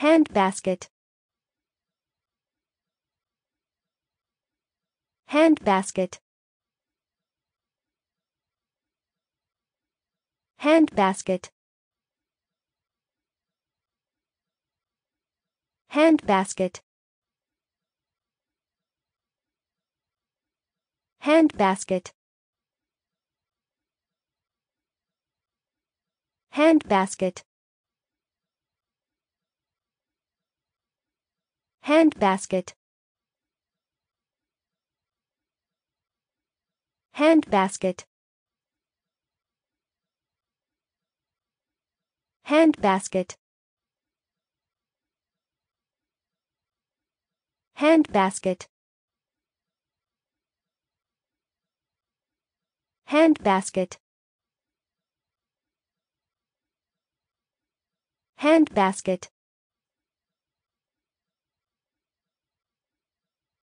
Hand basket. Hand basket. Hand basket. Hand basket. Hand basket. Hand basket. Hand basket. Hand basket. Hand basket. Hand basket. Hand basket. Hand basket.